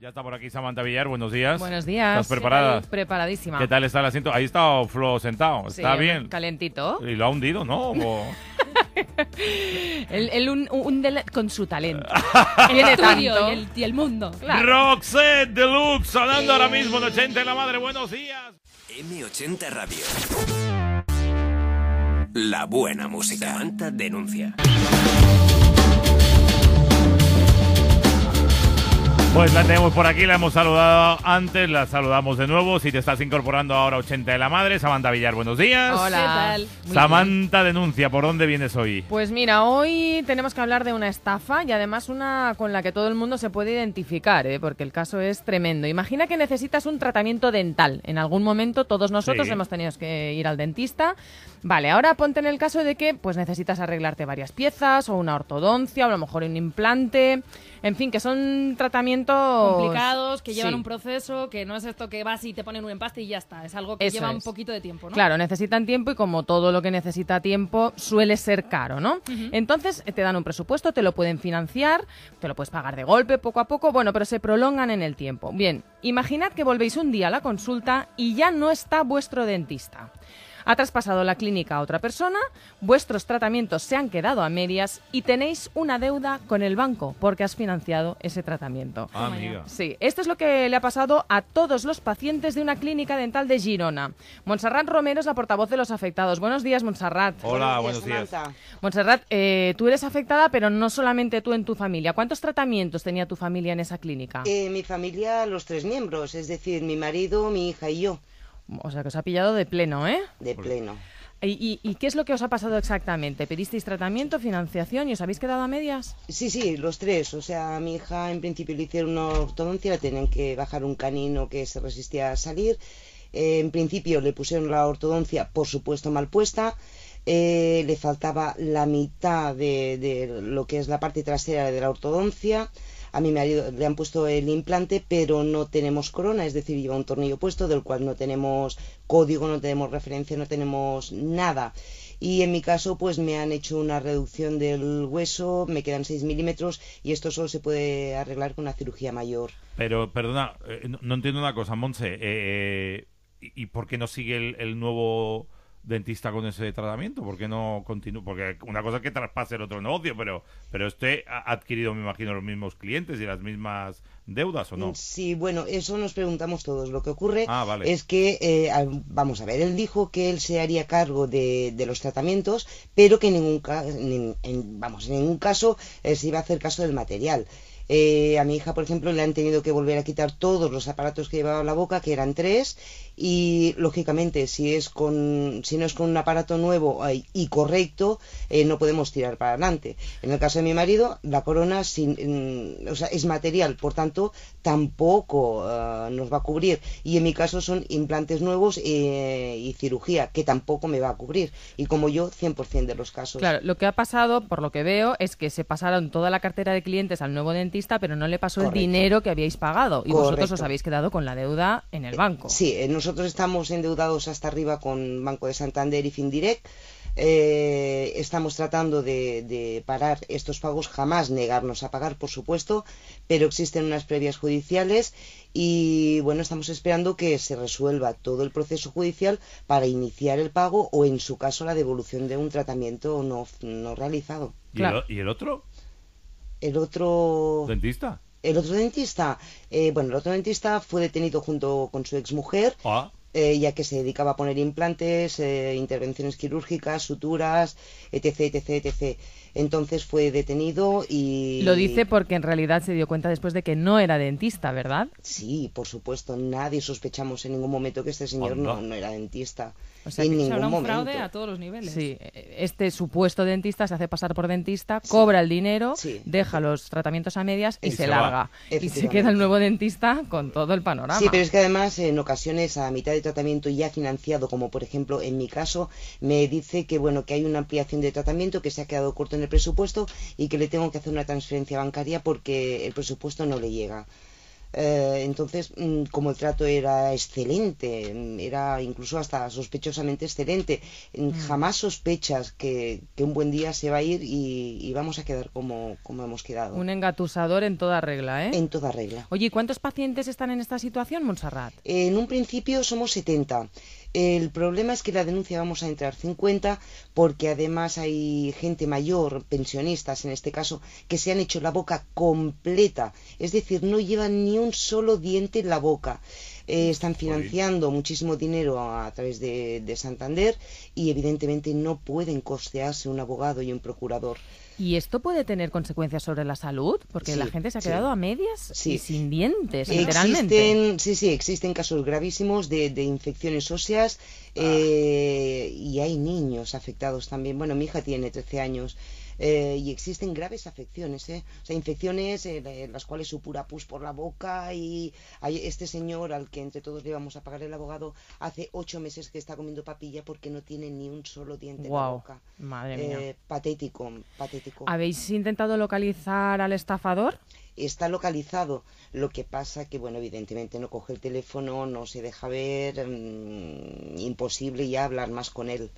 Ya está por aquí Samantha Villar, buenos días. Buenos días. ¿Estás preparada? preparadísima. ¿Qué tal está el asiento? Ahí está Flo sentado, está bien. Calentito. Y lo ha hundido, ¿no? el, con su talento. el estudio y el, mundo. Rock Roxette Deluxe, sonando ahora mismo en 80 la madre, buenos días. M80 Radio. La buena música. Samantha denuncia. Pues la tenemos por aquí, la hemos saludado antes, la saludamos de nuevo. Si te estás incorporando ahora 80 de la madre, Samantha Villar, buenos días. Hola, tal? Samantha denuncia, ¿por dónde vienes hoy? Pues mira, hoy tenemos que hablar de una estafa y además una con la que todo el mundo se puede identificar, ¿eh? porque el caso es tremendo. Imagina que necesitas un tratamiento dental. En algún momento todos nosotros hemos tenido que ir al dentista. Vale, ahora ponte en el caso de que pues necesitas arreglarte varias piezas o una ortodoncia o a lo mejor un implante. En fin, que son tratamientos complicados, que llevan un proceso, que no es esto que vas y te ponen un empaste y ya está. Es algo que lleva un poquito de tiempo, ¿no? Claro, necesitan tiempo y como todo lo que necesita tiempo suele ser caro, ¿no? Entonces eh, te dan un presupuesto, te lo pueden financiar, te lo puedes pagar de golpe, poco a poco, bueno, pero se prolongan en el tiempo. Bien, imaginad que volvéis un día a la consulta y ya no está vuestro dentista ha traspasado la clínica a otra persona, vuestros tratamientos se han quedado a medias y tenéis una deuda con el banco porque has financiado ese tratamiento. Ah, sí, esto es lo que le ha pasado a todos los pacientes de una clínica dental de Girona. Montserrat Romero es la portavoz de los afectados. Buenos días, Montserrat. Hola, buenos días. Montserrat, eh, tú eres afectada, pero no solamente tú en tu familia. ¿Cuántos tratamientos tenía tu familia en esa clínica? Eh, mi familia, los tres miembros, es decir, mi marido, mi hija y yo. O sea, que os ha pillado de pleno, ¿eh? De pleno. ¿Y, qué es lo que os ha pasado exactamente? ¿Pedisteis tratamiento, financiación y os habéis quedado a medias? Sí, sí, los tres. O sea, a mi hija en principio le hicieron una ortodoncia, le tenían que bajar un canino que se resistía a salir. Eh, en principio le pusieron la ortodoncia, por supuesto, mal puesta. Eh, le faltaba la mitad de, lo que es la parte trasera de la ortodoncia. A mi marido le han puesto el implante, pero no tenemos corona, es decir, lleva un tornillo puesto del cual no tenemos código, no tenemos referencia, no tenemos nada y en mi caso pues me han hecho una reducción del hueso, me quedan 6 milímetros y esto solo se puede arreglar con una cirugía mayor. Pero, perdona, eh, no, entiendo una cosa, Monse, eh, eh, ¿y por qué no sigue el nuevo dentista con ese tratamiento? ¿Por qué no continúa? Porque una cosa es que traspase el otro negocio, pero, pero usted ha adquirido, me imagino, los mismos clientes y las mismas deudas, ¿o no? Sí, bueno, eso nos preguntamos todos. Lo que ocurre ah, es que, eh, vamos a ver, él dijo que él se haría cargo de, los tratamientos, pero que en ningún, vamos, en ningún caso eh, se iba a hacer caso del material. Eh, a mi hija, por ejemplo, le han tenido que volver a quitar todos los aparatos que llevaba a la boca, que eran tres, y lógicamente si es con si no es con un aparato nuevo y correcto eh, no podemos tirar para adelante en el caso de mi marido la corona sin, es material por tanto tampoco ah, nos va a cubrir y en mi caso son implantes nuevos eh, y cirugía que tampoco me va a cubrir y como yo 100% de los casos claro lo que ha pasado por lo que veo es que se pasaron toda la cartera de clientes al nuevo dentista pero no le pasó el dinero que habíais pagado y vosotros os habéis quedado con la deuda en el eh, banco sí nosotros nosotros estamos endeudados hasta arriba con Banco de Santander y Findirec, Eh, estamos tratando de, parar estos pagos, jamás negarnos a pagar, por supuesto, pero existen unas previas judiciales y, bueno, estamos esperando que se resuelva todo el proceso judicial para iniciar el pago o, en su caso, la devolución de un tratamiento no, realizado. ¿Y, ¿Y el otro? El otro... ¿Dentista? El otro dentista, eh, bueno, el otro dentista fue detenido junto con su exmujer. Ah ya que se dedicaba a poner implantes, eh, intervenciones quirúrgicas, suturas, etc, etc, etc. Entonces fue detenido y... Lo dice porque en realidad se dio cuenta después de que no era dentista, ¿verdad? Sí, por supuesto. Nadie sospechamos en ningún momento que este señor no, era dentista. O sea, en ningún un fraude a todos los niveles. Sí, este supuesto dentista se hace pasar por dentista, cobra el dinero, deja los tratamientos a medias y, y se, larga. Y se queda el nuevo dentista con todo el panorama. Sí, pero es que además en ocasiones a mitad de tratamiento ya financiado, como por ejemplo en mi caso, me dice que bueno, que hay una ampliación de tratamiento que se ha quedado corto en el presupuesto y que le tengo que hacer una transferencia bancaria porque el presupuesto no le llega. Eh, entonces, mm, como el trato era excelente, mm, era incluso hasta sospechosamente excelente, mm, jamás sospechas que, un buen día se va a ir y, vamos a quedar como, como hemos quedado. Un engatusador en toda regla, ¿eh? En toda regla. Oye, ¿cuántos pacientes están en esta situación, Montserrat? En un principio somos 70. El problema es que la denuncia vamos a entrar 50 porque además hay gente mayor, pensionistas en este caso, que se han hecho la boca completa, es decir, no llevan ni un solo diente en la boca. Eh, están financiando muchísimo dinero a, través de Santander y evidentemente no pueden costearse un abogado y un procurador. ¿Y esto puede tener consecuencias sobre la salud? Porque la gente se ha quedado a medias sin dientes, literalmente. sí, sí, existen casos gravísimos de, infecciones óseas ah. eh, y hay niños afectados también. Bueno, mi hija tiene 13 años. Eh, y existen graves afecciones, ¿eh? o sea, infecciones en eh, las cuales supura pus por la boca y hay este señor al que entre todos le vamos a pagar el abogado hace ocho meses que está comiendo papilla porque no tiene ni un solo diente en la boca. Madre mía. Eh, patético, patético. ¿Habéis intentado localizar al estafador? está localizado. Lo que pasa que, bueno, evidentemente no coge el teléfono, no se deja ver, mm, imposible ya hablar más con él.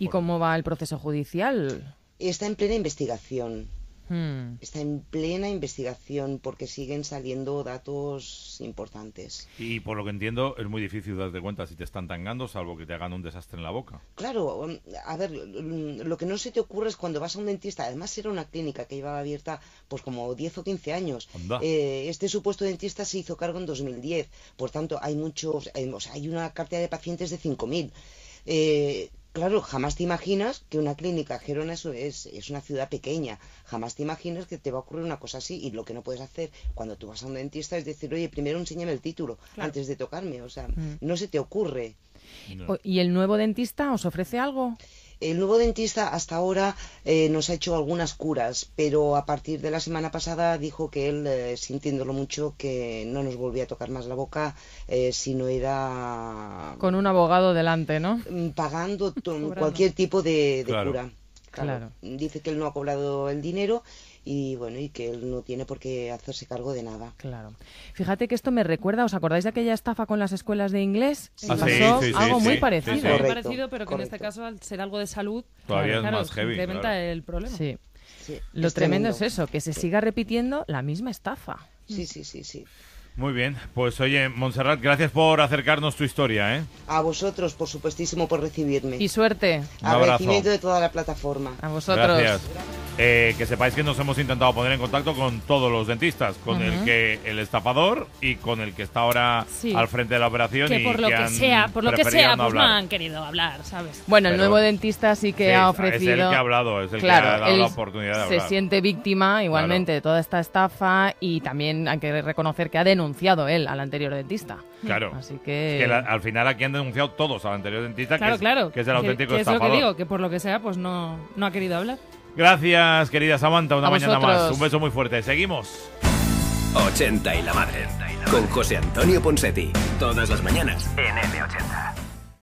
¿Y cómo va el proceso judicial? está en plena investigación. Hmm. Está en plena investigación porque siguen saliendo datos importantes. Y por lo que entiendo, es muy difícil darte cuenta si te están tangando, salvo que te hagan un desastre en la boca. Claro, um, a ver, mm, lo que no se te ocurre es cuando vas a un dentista, además era una clínica que llevaba abierta pues como 10 o 15 años. Eh, este supuesto dentista se hizo cargo en 2010, por tanto hay muchos, eh, hay una cartera de pacientes de 5.000. Eh, Claro, jamás te imaginas que una clínica, Gerona es, es, una ciudad pequeña, jamás te imaginas que te va a ocurrir una cosa así y lo que no puedes hacer cuando tú vas a un dentista es decir, oye, primero enséñame el título antes de tocarme, o sea, mm. no se te ocurre. ¿Y el nuevo dentista os ofrece algo? El nuevo dentista hasta ahora eh, nos ha hecho algunas curas, pero a partir de la semana pasada dijo que él, eh, sintiéndolo mucho, que no nos volvía a tocar más la boca eh, si era... Con un abogado delante, ¿no? Mm, pagando cualquier tipo de, cura. claro. Dice que él no ha cobrado el dinero y bueno, y que él no tiene por qué hacerse cargo de nada. Claro. Fíjate que esto me recuerda, ¿os acordáis de aquella estafa con las escuelas de inglés? algo muy parecido. parecido, pero que en este caso al ser algo de salud, todavía el problema. Sí. Lo tremendo, es eso, que se siga repitiendo la misma estafa. Sí, sí, sí, sí. Muy bien, pues oye, Montserrat, gracias por acercarnos tu historia, ¿eh? A vosotros, por supuestísimo, por recibirme. Y suerte. Agradecimiento de toda la plataforma. A vosotros. Gracias. Eh, que sepáis que nos hemos intentado poner en contacto con todos los dentistas, con el que el estafador y con el que está ahora al frente de la operación. Que y por lo que, sea, por lo que sea, pues no han querido hablar, ¿sabes? Bueno, el nuevo dentista sí que ha ofrecido. Es el que ha hablado, es el claro, que ha dado la oportunidad de hablar. Se siente víctima igualmente de toda esta estafa y también hay que reconocer que ha denunciado él al anterior dentista. Claro. Así que. al final aquí han denunciado todos al anterior dentista, claro, que, es, que, Es, el auténtico estafador. Es lo que digo, que por lo que sea, pues no, no ha querido hablar. Gracias, querida Samantha, una mañana más. Un beso muy fuerte. Seguimos. 80 y la madre. Con José Antonio Ponsetti. Todas las mañanas en M80.